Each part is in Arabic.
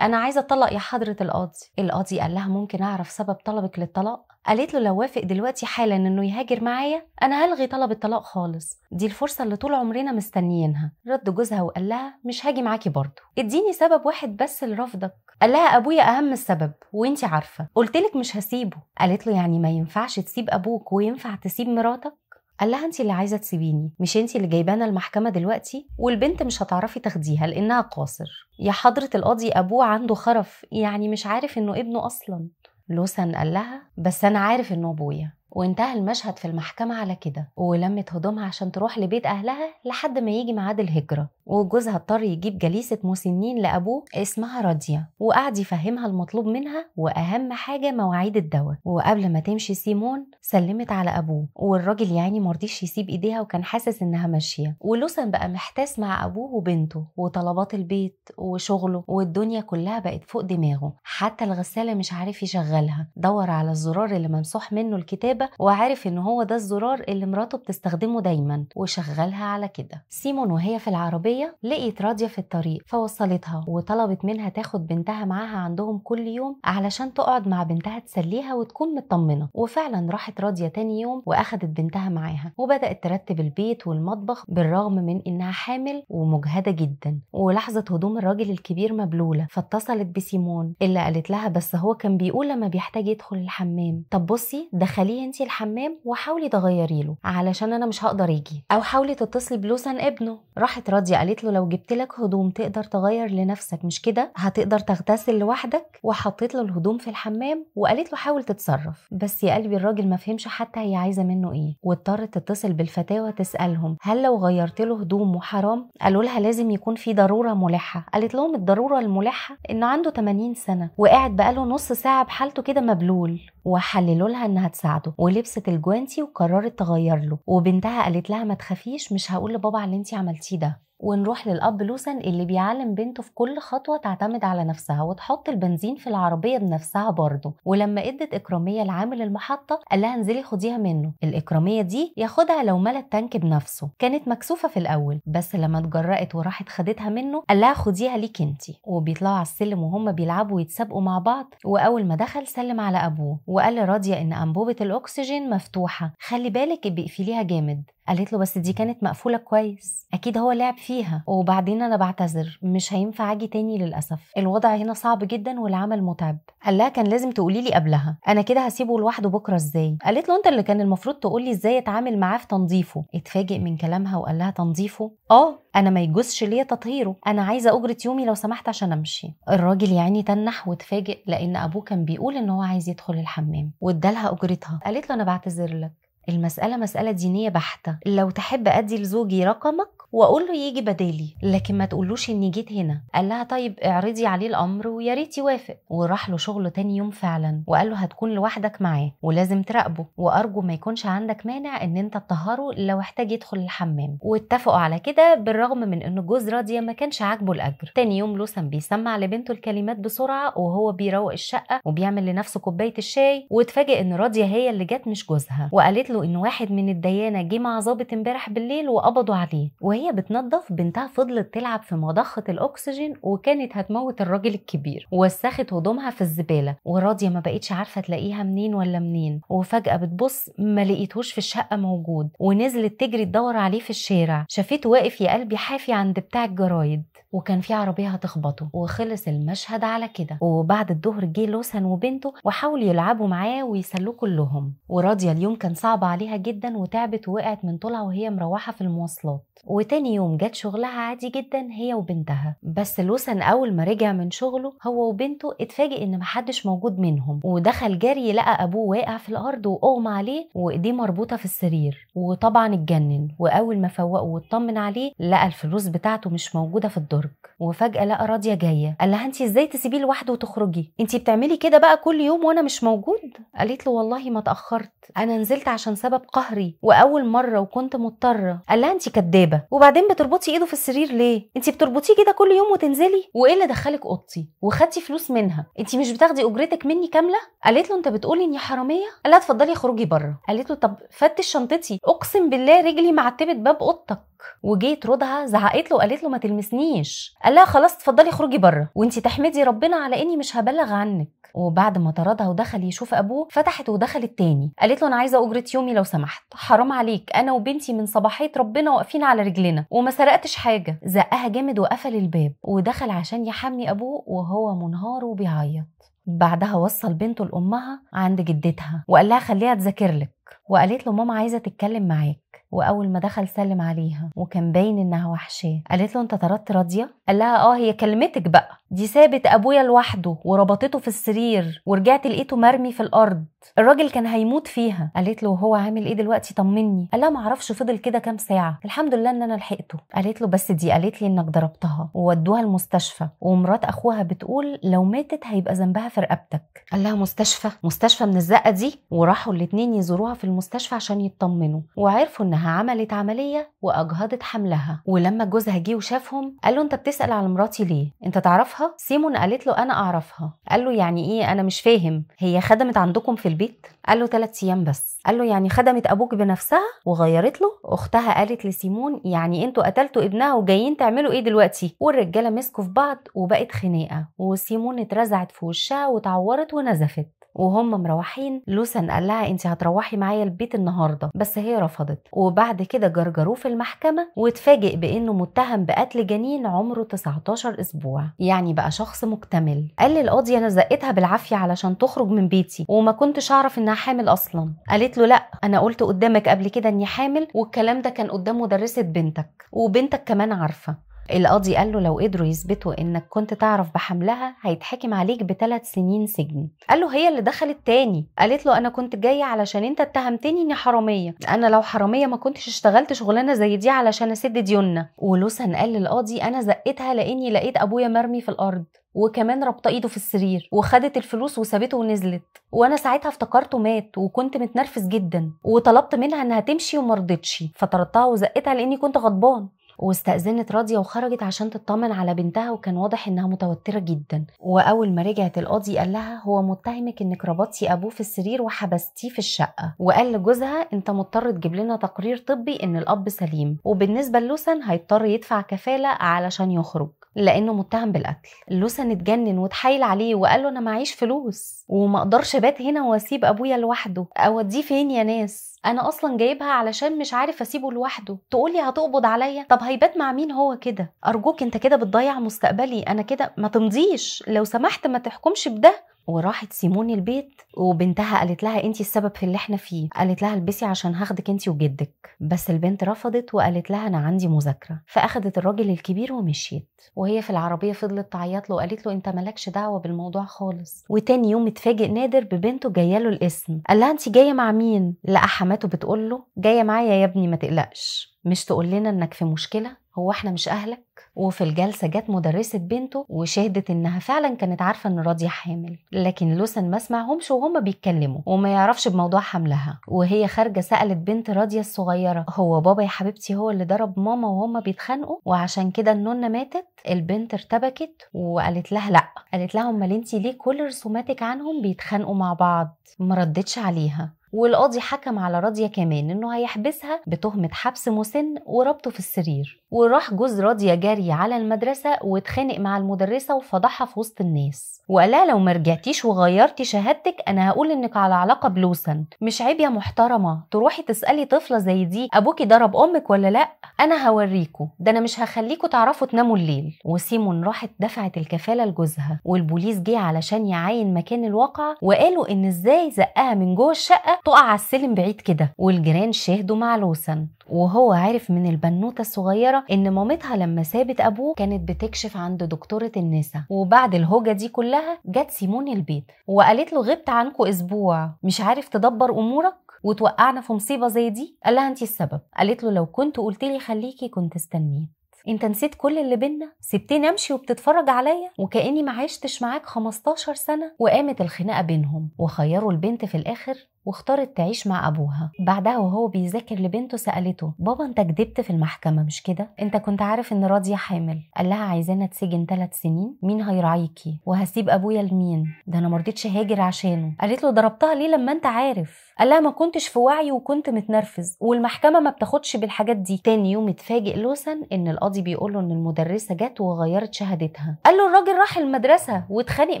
انا عايزه اطلق يا حضره القاضي القاضي قال لها ممكن اعرف سبب طلبك للطلاق قالت له لو وافق دلوقتي حالا انه يهاجر معايا انا هلغي طلب الطلاق خالص دي الفرصه اللي طول عمرنا مستنيينها رد جوزها وقال لها مش هاجي معاكي برضه اديني سبب واحد بس لرفضك قال لها ابويا اهم السبب وانت عارفه قلت لك مش هسيبه قالت له يعني ما ينفعش تسيب ابوك وينفع تسيب مراتك قال لها انت اللي عايزه تسيبيني مش انت اللي جايبانا المحكمه دلوقتي والبنت مش هتعرفي تاخديها لانها قاصر يا حضره القاضي ابوه عنده خرف يعني مش عارف انه ابنه اصلا لوسان قال لها بس انا عارف انه ابويا وانتهى المشهد في المحكمة على كده ولمت هدومها عشان تروح لبيت أهلها لحد ما يجي ميعاد الهجرة وجوزها اضطر يجيب جليسة مسنين لأبوه اسمها راضية وقعد يفهمها المطلوب منها وأهم حاجة مواعيد الدواء وقبل ما تمشي سيمون سلمت على أبوه والراجل يعني مرضيش يسيب إيديها وكان حاسس إنها ماشية ولوسن بقى محتاس مع أبوه وبنته وطلبات البيت وشغله والدنيا كلها بقت فوق دماغه حتى الغسالة مش عارف يشغلها دور على الزرار اللي ممسوح منه الكتاب وعارف ان هو ده الزرار اللي مراته بتستخدمه دايما وشغلها على كده سيمون وهي في العربيه لقيت راضيه في الطريق فوصلتها وطلبت منها تاخد بنتها معاها عندهم كل يوم علشان تقعد مع بنتها تسليها وتكون مطمنه وفعلا راحت راضيه تاني يوم واخدت بنتها معاها وبدات ترتب البيت والمطبخ بالرغم من انها حامل ومجهده جدا ولحظه هدوم الراجل الكبير مبلوله فاتصلت بسيمون اللي قالت لها بس هو كان بيقول لما بيحتاج يدخل الحمام طب بصي دخليه انت الحمام وحاولي تغيري له علشان انا مش هقدر اجي او حاولي تتصلي بلوسن ابنه راحت راضيه قالت له لو جبت لك هدوم تقدر تغير لنفسك مش كده هتقدر تغتسل لوحدك وحطيت له الهدوم في الحمام وقالت له حاول تتصرف بس يا قلبي الراجل ما فهمش حتى هي عايزه منه ايه واضطرت تتصل بالفتاوى تسالهم هل لو غيرت له هدومه حرام قالوا لها لازم يكون في ضروره ملحه قالت لهم الضروره الملحه انه عنده 80 سنه وقاعد بقاله نص ساعه بحالته كده مبلول وحللوا لها انها تساعده ولبست الجوانتي وقررت تغير له وبنتها قالت لها ما تخافيش مش هقول لبابا على اللي انت عملتيه ده ونروح للأب لوسن اللي بيعلم بنته في كل خطوة تعتمد على نفسها وتحط البنزين في العربية بنفسها برضه ولما ادت إكرامية لعامل المحطة قال لها انزلي خديها منه الإكرامية دي ياخدها لو ملى التانك بنفسه كانت مكسوفة في الأول بس لما اتجرأت وراحت خدتها منه قال لها خديها ليك انتي وبيطلعوا على السلم وهم بيلعبوا ويتسابقوا مع بعض وأول ما دخل سلم على أبوه وقال لراضية إن أنبوبة الأكسجين مفتوحة خلي بالك بيقفليها جامد قالت له بس دي كانت مقفولة كويس أكيد هو لعب فيها وبعدين أنا بعتذر مش هينفع أجي تاني للأسف الوضع هنا صعب جدا والعمل متعب قال لها كان لازم تقولي لي قبلها أنا كده هسيبه لوحده بكرة إزاي قالت له أنت اللي كان المفروض تقول لي إزاي أتعامل معاه في تنظيفه اتفاجئ من كلامها وقال لها تنظيفه آه أنا ما يجوزش ليا تطهيره أنا عايزة أجرة يومي لو سمحت عشان أمشي الراجل يعني تنح واتفاجئ لأن أبوه كان بيقول إن هو عايز يدخل الحمام وادالها أجرتها قالت له أنا بعتذر لك المسألة مسألة دينية بحتة لو تحب أدي لزوجي رقمك واقول له يجي بدالي لكن ما تقولوش اني جيت هنا قال لها طيب اعرضي عليه الامر ويا ريت يوافق وراح له شغله تاني يوم فعلا وقال له هتكون لوحدك معاه ولازم تراقبه وارجو ما يكونش عندك مانع ان انت تطهره لو احتاج يدخل الحمام واتفقوا على كده بالرغم من ان جوز راضيه ما كانش عاجبه الاجر تاني يوم لوسن بيسمع لبنته الكلمات بسرعه وهو بيروق الشقه وبيعمل لنفسه كوبايه الشاي واتفاجئ ان راضيه هي اللي جت مش جوزها وقالت له ان واحد من الديانه جه مع ظابط امبارح بالليل وقبضوا عليه وهي وهي بتنظف بنتها فضلت تلعب في مضخة الأكسجين وكانت هتموت الراجل الكبير وسخت هدومها في الزبالة وراضية ما بقتش عارفة تلاقيها منين ولا منين وفجأة بتبص ما لقيتهوش في الشقة موجود ونزلت تجري تدور عليه في الشارع شافته واقف يا قلبي حافي عند بتاع الجرايد وكان في عربية هتخبطه وخلص المشهد على كده وبعد الظهر جه لوسن وبنته وحاولوا يلعبوا معاه ويسلوه كلهم وراضية اليوم كان صعب عليها جدا وتعبت ووقعت من طولها وهي مروحة في المواصلات تاني يوم جت شغلها عادي جدا هي وبنتها بس لوسن اول ما رجع من شغله هو وبنته اتفاجئ ان محدش موجود منهم ودخل جري لقى ابوه واقع في الارض واغمى عليه وايديه مربوطه في السرير وطبعا اتجنن واول ما فوقه واطمن عليه لقى الفلوس بتاعته مش موجوده في الدرج وفجاه لقى راضيه جايه قال لها انت ازاي تسيبيه لوحده وتخرجي انت بتعملي كده بقى كل يوم وانا مش موجود قالت له والله ما اتاخرت انا نزلت عشان سبب قهري واول مره وكنت مضطره قال لها انت كدابه وبعدين بتربطي ايده في السرير ليه انت بتربطيه كده كل يوم وتنزلي وايه اللي دخلك اوضتي وخدتي فلوس منها انت مش بتاخدي اجرتك مني كامله قالت له انت بتقولي اني حراميه قال لها اتفضلي اخرجي بره قالت له طب فتش شنطتي اقسم بالله رجلي معتبه باب اوضتك وجيت ردها زعقت له وقالت له ما تلمسنيش قال لها خلاص اتفضلي اخرجي بره وانت تحمدي ربنا على اني مش هبلغ عنك وبعد ما طردها ودخل يشوف ابوه فتحت ودخلت تاني قالت له انا عايزه اجره يومي لو سمحت حرام عليك انا وبنتي من صباحيه ربنا واقفين على رجلنا وما سرقتش حاجه زقها جامد وقفل الباب ودخل عشان يحمي ابوه وهو منهار وبيعيط بعدها وصل بنته لامها عند جدتها وقال لها خليها تذاكر لك وقالت له ماما عايزه تتكلم معاك واول ما دخل سلم عليها وكان باين انها وحشاه قالت له انت طردت راضيه قال لها اه هي كلمتك بقى دي سابت ابويا لوحده وربطته في السرير ورجعت لقيته مرمي في الارض الراجل كان هيموت فيها قالت له هو عامل ايه دلوقتي طمني قال لها ما اعرفش فضل كده كام ساعه الحمد لله ان انا لحقته قالت له بس دي قالت لي انك ضربتها وودوها المستشفى ومرات اخوها بتقول لو ماتت هيبقى ذنبها في رقبتك قال لها مستشفى مستشفى من الزقه دي وراحوا الاتنين يزوروها في المستشفى عشان يطمنوا وعرفوا انها عملت عمليه واجهضت حملها ولما جوزها جه وشافهم قال له انت بتسال على مراتي ليه انت تعرفها تعرفها سيمون قالت له انا اعرفها قال له يعني ايه انا مش فاهم هي خدمت عندكم في البيت قال له ثلاث ايام بس قال له يعني خدمت ابوك بنفسها وغيرت له اختها قالت لسيمون يعني انتوا قتلتوا ابنها وجايين تعملوا ايه دلوقتي والرجاله مسكوا في بعض وبقت خناقه وسيمون اترزعت في وشها وتعورت ونزفت وهم مروحين لوسن قال لها انت هتروحي معايا البيت النهارده بس هي رفضت وبعد كده جرجروه في المحكمه واتفاجئ بانه متهم بقتل جنين عمره 19 اسبوع يعني بقى شخص مكتمل قال للقاضي انا زقتها بالعافيه علشان تخرج من بيتي وما كنتش اعرف انها حامل اصلا قالت له لا انا قلت قدامك قبل كده اني حامل والكلام ده كان قدام مدرسه بنتك وبنتك كمان عارفه القاضي قال له لو قدروا يثبتوا انك كنت تعرف بحملها هيتحكم عليك بثلاث سنين سجن قال له هي اللي دخلت تاني قالت له انا كنت جايه علشان انت اتهمتني اني حراميه انا لو حراميه ما كنتش اشتغلت شغلانه زي دي علشان اسد ديوننا ولوسن قال للقاضي انا زقتها لاني لقيت ابويا مرمي في الارض وكمان ربط ايده في السرير وخدت الفلوس وسابته ونزلت وانا ساعتها افتكرته مات وكنت متنرفز جدا وطلبت منها انها تمشي ومرضتش فطردتها وزقتها لاني كنت غضبان واستأذنت راضية وخرجت عشان تطمن على بنتها وكان واضح إنها متوترة جدا وأول ما رجعت القاضي قال لها هو متهمك إنك ربطتي أبوه في السرير وحبستيه في الشقة وقال لجوزها أنت مضطر تجيب لنا تقرير طبي إن الأب سليم وبالنسبة للوسن هيضطر يدفع كفالة علشان يخرج لانه متهم بالقتل اللوسن اتجنن واتحايل عليه وقال له انا معيش فلوس وما اقدرش ابات هنا واسيب ابويا لوحده اوديه فين يا ناس انا اصلا جايبها علشان مش عارف اسيبه لوحده تقولي هتقبض عليا طب هيبات مع مين هو كده ارجوك انت كده بتضيع مستقبلي انا كده ما تمضيش لو سمحت ما تحكمش بده وراحت سيمون البيت وبنتها قالت لها انت السبب في اللي احنا فيه قالت لها البسي عشان هاخدك انت وجدك بس البنت رفضت وقالت لها انا عندي مذاكره فاخدت الراجل الكبير ومشيت وهي في العربيه فضلت تعيط له وقالت له انت مالكش دعوه بالموضوع خالص وتاني يوم اتفاجئ نادر ببنته جايه له الاسم قال لها انت جايه مع مين لا حماته بتقول له جايه معايا يا ابني ما تقلقش مش تقول لنا انك في مشكله هو احنا مش اهلك وفي الجلسه جت مدرسه بنته وشهدت انها فعلا كانت عارفه ان راضيه حامل لكن لوسن ما سمعهمش وهما بيتكلموا وما يعرفش بموضوع حملها وهي خارجه سالت بنت راضيه الصغيره هو بابا يا حبيبتي هو اللي ضرب ماما وهما بيتخانقوا وعشان كده النونه ماتت البنت ارتبكت وقالت لها لا قالت لها امال انت ليه كل رسوماتك عنهم بيتخانقوا مع بعض ما ردتش عليها والقاضي حكم على راضية كمان إنه هيحبسها بتهمة حبس مسن وربطه في السرير وراح جوز راضية جري على المدرسة واتخانق مع المدرسة وفضحها في وسط الناس لها لو ما رجعتيش وغيرتي شهادتك أنا هقول إنك على علاقة بلوسن مش عيب يا محترمة تروحي تسألي طفلة زي دي أبوكي ضرب أمك ولا لأ أنا هوريكوا ده أنا مش هخليكوا تعرفوا تناموا الليل وسيمون راحت دفعت الكفالة لجوزها والبوليس جه علشان يعاين مكان الواقعة وقالوا إن إزاي زقها من جوه الشقة تقع على السلم بعيد كده والجيران شاهدوا معلوسا وهو عرف من البنوتة الصغيرة إن مامتها لما سابت أبوه كانت بتكشف عند دكتورة النساء وبعد الهوجة دي كلها جت سيمون البيت وقالت له غبت عنكو أسبوع مش عارف تدبر أمورك وتوقعنا في مصيبه زي دي قال لها انت السبب قالت له لو كنت قلت لي خليكي كنت استنيت انت نسيت كل اللي بينا سبتني امشي وبتتفرج عليا وكاني ما عشتش معاك 15 سنه وقامت الخناقه بينهم وخيروا البنت في الاخر واختارت تعيش مع أبوها بعدها وهو بيذاكر لبنته سألته بابا أنت كدبت في المحكمة مش كده؟ أنت كنت عارف إن راضية حامل قال لها عايزانا تسجن ثلاث سنين مين هيراعيكي وهسيب أبويا لمين؟ ده أنا مرضتش هاجر عشانه قالت له ضربتها ليه لما أنت عارف؟ قال لها ما كنتش في وعي وكنت متنرفز والمحكمة ما بتاخدش بالحاجات دي تاني يوم اتفاجئ لوسن إن القاضي بيقول له إن المدرسة جت وغيرت شهادتها قال له الراجل راح المدرسة واتخانق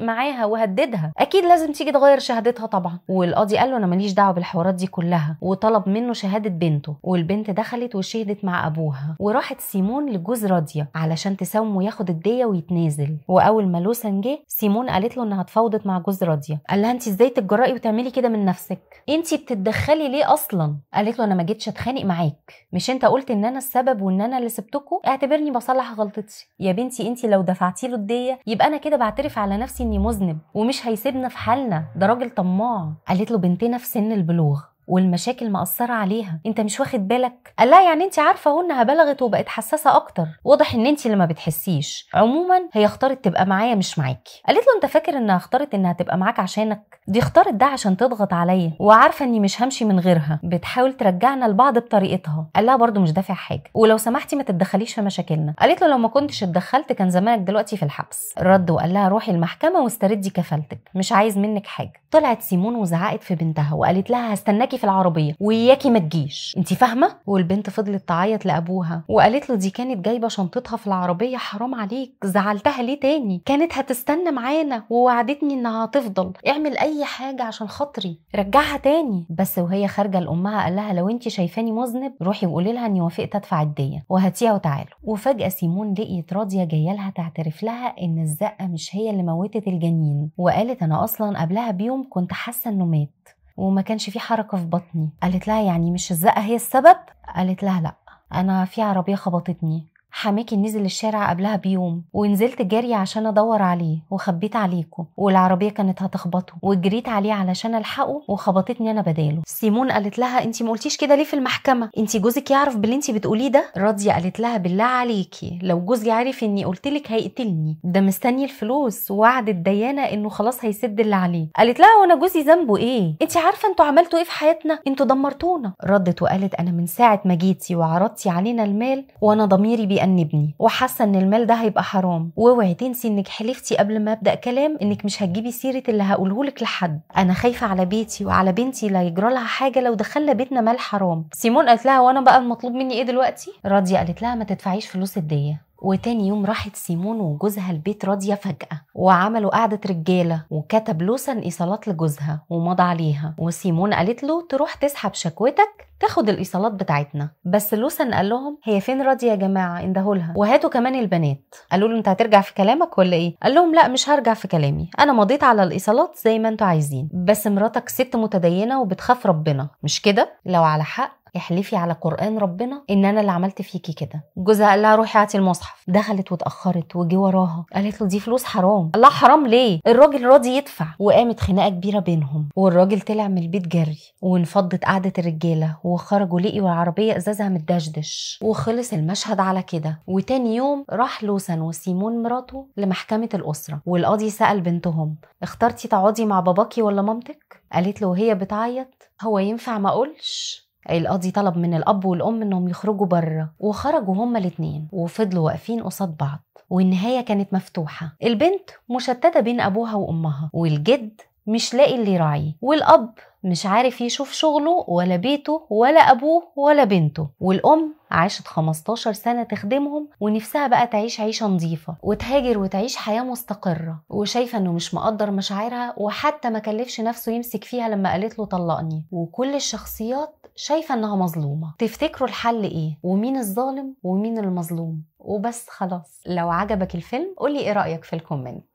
معاها وهددها أكيد لازم تيجي تغير شهادتها طبعا والقاضي قال له أنا ماليش دعوه بالحوارات دي كلها وطلب منه شهاده بنته والبنت دخلت وشهدت مع ابوها وراحت سيمون لجوز راضيه علشان تساومه ياخد الديه ويتنازل واول ما لوسن جه سيمون قالت له انها اتفاوضت مع جوز راضيه قال لها انت ازاي تتجرأي وتعملي كده من نفسك انت بتتدخلي ليه اصلا قالت له انا ما جيتش اتخانق معاك مش انت قلت ان انا السبب وان انا اللي سبتكوا اعتبرني بصلح غلطتي يا بنتي انت لو دفعتي له الديه يبقى انا كده بعترف على نفسي اني مذنب ومش هيسيبنا في حالنا ده راجل طماع قالت له بنتنا نفس سن البلوغ والمشاكل مأثرة عليها انت مش واخد بالك قال لا يعني انت عارفة اهو انها بلغت وبقت حساسة اكتر واضح ان انت اللي ما بتحسيش عموما هي اختارت تبقى معايا مش معاكي قالت له انت فاكر انها اختارت انها تبقى معاك عشانك دي اختارت ده عشان تضغط عليا وعارفة اني مش همشي من غيرها بتحاول ترجعنا لبعض بطريقتها قال لها برده مش دافع حاجة ولو سمحتي ما تتدخليش في مشاكلنا قالت له لو ما كنتش اتدخلت كان زمانك دلوقتي في الحبس رد وقال لها روحي المحكمة واستردي كفالتك مش عايز منك حاجة طلعت سيمون وزعقت في بنتها وقالت لها هستناكي في العربيه وياكي ما تجيش انت فاهمه والبنت فضلت تعيط لابوها وقالت له دي كانت جايبه شنطتها في العربيه حرام عليك زعلتها ليه تاني كانت هتستنى معانا ووعدتني انها هتفضل اعمل اي حاجه عشان خاطري رجعها تاني بس وهي خارجه لامها قال لها لو انت شايفاني مذنب روحي وقولي لها اني وافقت ادفع الديه وهاتيها وتعالوا وفجاه سيمون لقيت راضيه جايه لها تعترف لها ان الزقه مش هي اللي موتت الجنين وقالت انا اصلا قبلها بيوم كنت حاسه انه مات وما كانش في حركه في بطني قالت لها يعني مش الزقه هي السبب قالت لها لا انا في عربيه خبطتني حماكي نزل الشارع قبلها بيوم ونزلت جري عشان ادور عليه وخبيت عليكم والعربيه كانت هتخبطه وجريت عليه علشان الحقه وخبطتني انا بداله سيمون قالت لها انت ما قلتيش كده ليه في المحكمه انت جوزك يعرف باللي انت بتقوليه ده راضيه قالت لها بالله عليكي لو جوزي عارف اني قلت لك هيقتلني ده مستني الفلوس وعد الديانه انه خلاص هيسد اللي عليه قالت لها وانا جوزي ذنبه ايه انت عارفه انتوا عملتوا ايه في حياتنا انتوا دمرتونا ردت وقالت انا من ساعه ما جيتي وعرضتي علينا المال وانا ضميري بي بيأنبني وحاسه ان المال ده هيبقى حرام واوعي تنسي انك حلفتي قبل ما ابدا كلام انك مش هتجيبي سيره اللي هقوله لك لحد انا خايفه على بيتي وعلى بنتي لا يجرى لها حاجه لو دخلنا بيتنا مال حرام سيمون قالت لها وانا بقى المطلوب مني ايه دلوقتي راضيه قالت لها ما تدفعيش فلوس الديه وتاني يوم راحت سيمون وجوزها البيت راضية فجأة وعملوا قعدة رجالة وكتب لوسن إيصالات لجوزها ومضى عليها وسيمون قالت له تروح تسحب شكوتك تاخد الإيصالات بتاعتنا بس لوسن قال لهم هي فين راضية يا جماعة اندهولها وهاتوا كمان البنات قالوا له انت هترجع في كلامك ولا ايه قال لهم لا مش هرجع في كلامي انا مضيت على الإيصالات زي ما انتوا عايزين بس مراتك ست متدينة وبتخاف ربنا مش كده لو على حق احلفي على قران ربنا ان انا اللي عملت فيكي كده جوزها قال لها روحي هاتي المصحف دخلت واتاخرت وجي وراها قالت له دي فلوس حرام الله حرام ليه الراجل راضي يدفع وقامت خناقه كبيره بينهم والراجل طلع من البيت جري وانفضت قعده الرجاله وخرجوا لقيوا العربيه ازازها متدشدش وخلص المشهد على كده وتاني يوم راح لوسن وسيمون مراته لمحكمه الاسره والقاضي سال بنتهم اخترتي تقعدي مع باباكي ولا مامتك قالت له وهي بتعيط هو ينفع ما اقولش القاضي طلب من الاب والام انهم يخرجوا بره وخرجوا هما الاتنين وفضلوا واقفين قصاد بعض والنهايه كانت مفتوحه البنت مشتته بين ابوها وامها والجد مش لاقي اللي يراعيه والاب مش عارف يشوف شغله ولا بيته ولا أبوه ولا بنته والأم عاشت 15 سنة تخدمهم ونفسها بقى تعيش عيشة نظيفة وتهاجر وتعيش حياة مستقرة وشايفة إنه مش مقدر مشاعرها وحتى ما كلفش نفسه يمسك فيها لما قالت له طلقني وكل الشخصيات شايفة إنها مظلومة تفتكروا الحل إيه ومين الظالم ومين المظلوم وبس خلاص لو عجبك الفيلم قولي إيه رأيك في الكومنت